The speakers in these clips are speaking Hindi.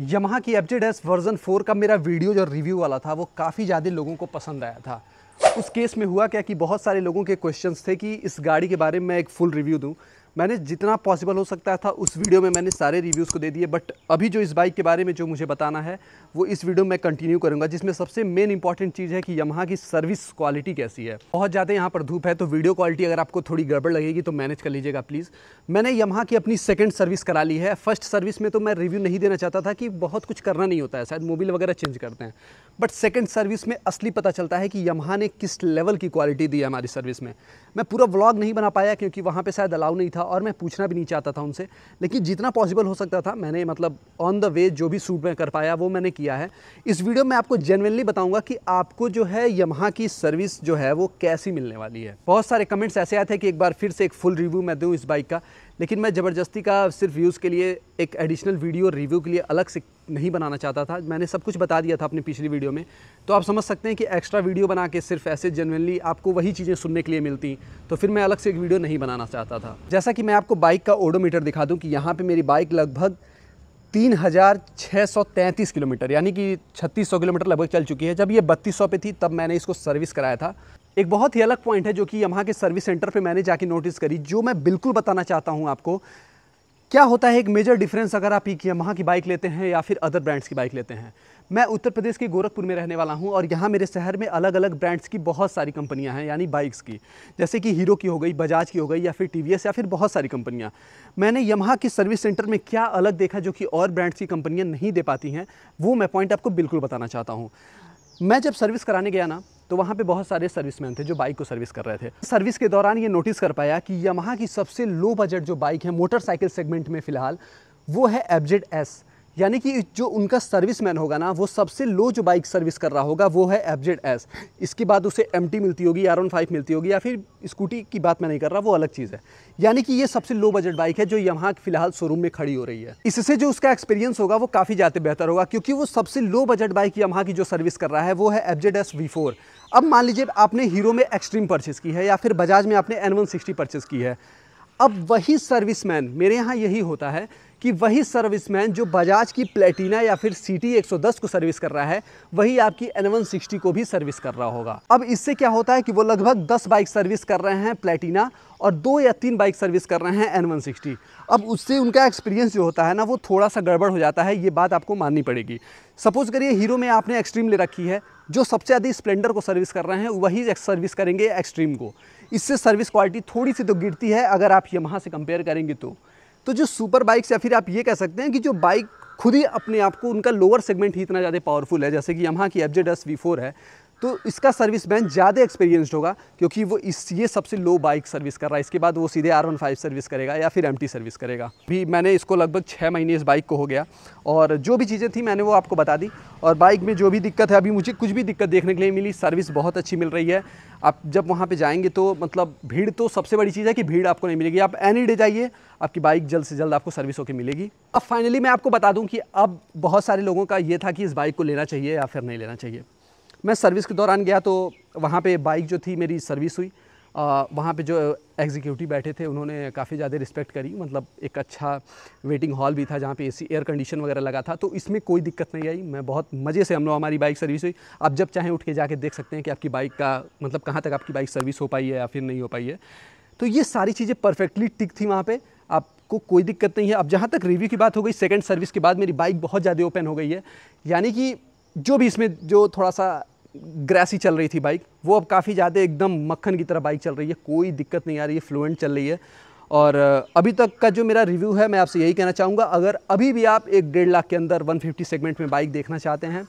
यमहा की F Z S version four का मेरा वीडियो जो रिव्यू वाला था वो काफ़ी ज़्यादा लोगों को पसंद आया था उस केस में हुआ क्या कि बहुत सारे लोगों के क्वेश्चंस थे कि इस गाड़ी के बारे में मैं एक फुल रिव्यू दूं मैंने जितना पॉसिबल हो सकता था उस वीडियो में मैंने सारे रिव्यूज़ को दे दिए बट अभी जो इस बाइक के बारे में जो मुझे बताना है वो इस वीडियो में कंटिन्यू करूँगा जिसमें सबसे मेन इंपॉर्टेंट चीज़ है कि यमहा की सर्विस क्वालिटी कैसी है बहुत ज़्यादा यहाँ पर धूप है तो वीडियो क्वालिटी अगर आपको थोड़ी गड़बड़ लगेगी तो मैनेज कर लीजिएगा प्लीज़ मैंने यहाँ की अपनी सेकेंड सर्विस करा ली है फर्स्ट सर्विस में तो मैं रिव्यू नहीं देना चाहता था कि बहुत कुछ करना नहीं होता है शायद मोबाइल वगैरह चेंज करते हैं बट सेकेंड सर्विस में असली पता चलता है कि यमहा ने किस लेवल की क्वालिटी दी है हमारी सर्विस में मैं पूरा ब्लॉग नहीं बना पाया क्योंकि वहाँ पर शायद अलाउ नहीं था था और मैं पूछना भी नहीं चाहता था उनसे लेकिन जितना पॉसिबल हो सकता था मैंने मतलब ऑन द वे जो भी सूट मैं कर पाया वो मैंने किया है इस वीडियो में आपको जेनवनली बताऊँगा कि आपको जो है यमहा की सर्विस जो है वो कैसी मिलने वाली है बहुत सारे कमेंट्स ऐसे आए थे कि एक बार फिर से एक फुल रिव्यू मैं दूँ इस बाइक का लेकिन मैं ज़बरदस्ती का सिर्फ यूज़ के लिए एक एडिशनल वीडियो रिव्यू के लिए अलग से नहीं बनाना चाहता था मैंने सब कुछ बता दिया था अपनी पिछली वीडियो में तो आप समझ सकते हैं कि एक्स्ट्रा वीडियो बना के सिर्फ ऐसे जनरली आपको वही चीज़ें सुनने के लिए मिलती तो फिर मैं अलग से एक वीडियो नहीं बनाना चाहता था जैसा कि मैं आपको बाइक का ओडोमीटर दिखा दूँ कि यहाँ पर मेरी बाइक लगभग तीन हज़ार छः सौ तैंतीस किलोमीटर यानी कि छत्तीस सौ किलोमीटर लगभग चल चुकी है जब ये बत्तीस सौ पे थी तब मैंने इसको सर्विस कराया था एक बहुत ही अलग पॉइंट है जो कि यहाँ के सर्विस सेंटर पे मैंने जाके नोटिस करी जो मैं बिल्कुल बताना चाहता हूँ आपको क्या होता है एक मेजर डिफरेंस अगर आप एक यहाँ की बाइक लेते हैं या फिर अदर ब्रांड्स की बाइक लेते हैं मैं उत्तर प्रदेश के गोरखपुर में रहने वाला हूँ और यहाँ मेरे शहर में अलग अलग ब्रांड्स की बहुत सारी कंपनियाँ हैं यानी बाइक्स की जैसे कि हीरो की हो गई बजाज की हो गई या फिर टी या फिर बहुत सारी कंपनियाँ मैंने यमहा की सर्विस सेंटर में क्या अलग देखा जो कि और ब्रांड्स की कंपनियाँ नहीं दे पाती हैं वो मैं पॉइंट आपको बिल्कुल बताना चाहता हूँ मैं जब सर्विस कराने गया ना तो वहाँ पे बहुत सारे सर्विसमैन थे जो बाइक को सर्विस कर रहे थे सर्विस के दौरान ये नोटिस कर पाया कि यमहा की सबसे लो बजट जो बाइक है मोटरसाइकिल सेगमेंट में फ़िलहाल वो है एबजेड एस यानी कि जो उनका सर्विस मैन होगा ना वो सबसे लो जो बाइक सर्विस कर रहा होगा वो है एफजेड एस इसके बाद उसे एम मिलती होगी आर फाइव मिलती होगी या फिर स्कूटी की बात मैं नहीं कर रहा वो अलग चीज़ है यानी कि ये सबसे लो बजट बाइक है जो यहाँ फिलहाल शोरूम में खड़ी हो रही है इससे जो उसका एक्सपीरियंस होगा वो काफ़ी ज़्यादा बेहतर होगा क्योंकि वो सबसे लो बजट बाइक यहाँ की जो सर्विस कर रहा है वो है एफजेड एस वी फोर अब मान लीजिए आपने हीरो में एक्सट्रीम परचेस की है या फिर बजाज में आपने एन वन सिक्सटी परचेस की है अब वही मैन मेरे यहाँ यही होता है कि वही सर्विसमैन जो बजाज की प्लेटिना या फिर सी 110 को सर्विस कर रहा है वही आपकी N160 को भी सर्विस कर रहा होगा अब इससे क्या होता है कि वो लगभग 10 बाइक सर्विस कर रहे हैं प्लेटिना और दो या तीन बाइक सर्विस कर रहे हैं N160 अब उससे उनका एक्सपीरियंस जो होता है ना वो थोड़ा सा गड़बड़ हो जाता है ये बात आपको माननी पड़ेगी सपोज़ करिए हीरो में आपने एक्सट्रीम ले रखी है जो सबसे ज़्यादा स्प्लेंडर को सर्विस कर रहे हैं वही सर्विस करेंगे एक्सट्रीम को इससे सर्विस क्वालिटी थोड़ी सी तो गिरती है अगर आप यहाँ से कंपेयर करेंगे तो तो जो सुपर बाइक्स या फिर आप ये कह सकते हैं कि जो बाइक खुद ही अपने आप को उनका लोअर सेगमेंट ही इतना ज़्यादा पावरफुल है जैसे कि यहाँ की F Z S V four है तो इसका सर्विस मैन ज़्यादा एक्सपीरियंस्ड होगा क्योंकि वो इस ये सबसे लो बाइक सर्विस कर रहा है इसके बाद वो सीधे आर वन फाइव सर्विस करेगा या फिर एम सर्विस करेगा भी मैंने इसको लगभग छः महीने इस बाइक को हो गया और जो भी चीज़ें थी मैंने वो आपको बता दी और बाइक में जो भी दिक्कत है अभी मुझे कुछ भी दिक्कत देखने के लिए मिली सर्विस बहुत अच्छी मिल रही है आप जब वहाँ पर जाएंगे तो मतलब भीड़ तो सबसे बड़ी चीज़ है कि भीड़ आपको नहीं मिलेगी आप एनी डे जाइए आपकी बाइक जल्द से जल्द आपको सर्विस होकर मिलेगी अब फाइनली मैं आपको बता दूँ कि अब बहुत सारे लोगों का ये था कि इस बाइक को लेना चाहिए या फिर नहीं लेना चाहिए मैं सर्विस के दौरान गया तो वहाँ पे बाइक जो थी मेरी सर्विस हुई वहाँ पे जो एग्जीक्यूटिव बैठे थे उन्होंने काफ़ी ज़्यादा रिस्पेक्ट करी मतलब एक अच्छा वेटिंग हॉल भी था जहाँ पे एसी एयर कंडीशन वगैरह लगा था तो इसमें कोई दिक्कत नहीं आई मैं बहुत मज़े से हम लोग हमारी बाइक सर्विस हुई आप जब चाहें उठ के जाके देख सकते हैं कि आपकी बाइक का मतलब कहाँ तक आपकी बाइक सर्विस हो पाई है या फिर नहीं हो पाई है तो ये सारी चीज़ें परफेक्टली टिक थी वहाँ पर आपको कोई दिक्कत नहीं है अब जहाँ तक रिव्यू की बात हो गई सेकेंड सर्विस के बाद मेरी बाइक बहुत ज़्यादा ओपन हो गई है यानी कि जो भी इसमें जो थोड़ा सा ग्रैसी चल रही थी बाइक वो अब काफ़ी ज़्यादा एकदम मक्खन की तरह बाइक चल रही है कोई दिक्कत नहीं आ रही है फ्लुएंट चल रही है और अभी तक का जो मेरा रिव्यू है मैं आपसे यही कहना चाहूँगा अगर अभी भी आप एक डेढ़ लाख के अंदर 150 सेगमेंट में बाइक देखना चाहते हैं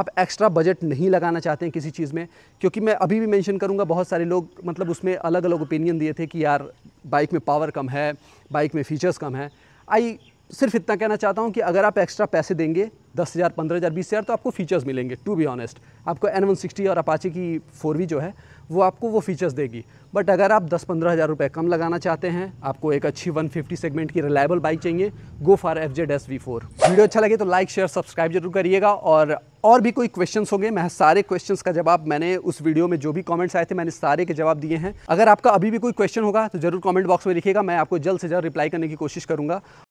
आप एक्स्ट्रा बजट नहीं लगाना चाहते हैं किसी चीज़ में क्योंकि मैं अभी भी मेंशन करूँगा बहुत सारे लोग मतलब उसमें अलग अलग ओपिनियन दिए थे कि यार बाइक में पावर कम है बाइक में फीचर्स कम है आई सिर्फ इतना कहना चाहता हूँ कि अगर आप एक्स्ट्रा पैसे देंगे दस हज़ार पंद्रह हज़ार बीस हज़ार तो आपको फीचर्स मिलेंगे टू बी ऑनेस्ट आपको एन वन सिक्सटी और अपाची की फोर वी जो है वो आपको वो फीचर्स देगी बट अगर आप दस पंद्रह हज़ार रुपये कम लगाना चाहते हैं आपको एक अच्छी वन फिफ्टी सेगमेंट की रिलायबल बाइक चाहिए go for F Z S V four video अच्छा लगे तो लाइक शेयर सब्सक्राइब जरूर करिएगा और और भी कोई क्वेश्चन होंगे मैं सारे क्वेश्चन का जवाब मैंने उस वीडियो में जो भी कॉमेंट्स आए थे मैंने सारे के जवाब दिए हैं अगर आपका अभी भी कोई क्वेश्चन होगा तो जरूर कॉमेंट बॉक्स में लिखिएगा मैं आपको जल्द से जल्द रिप्लाई करने की कोशिश करूँगा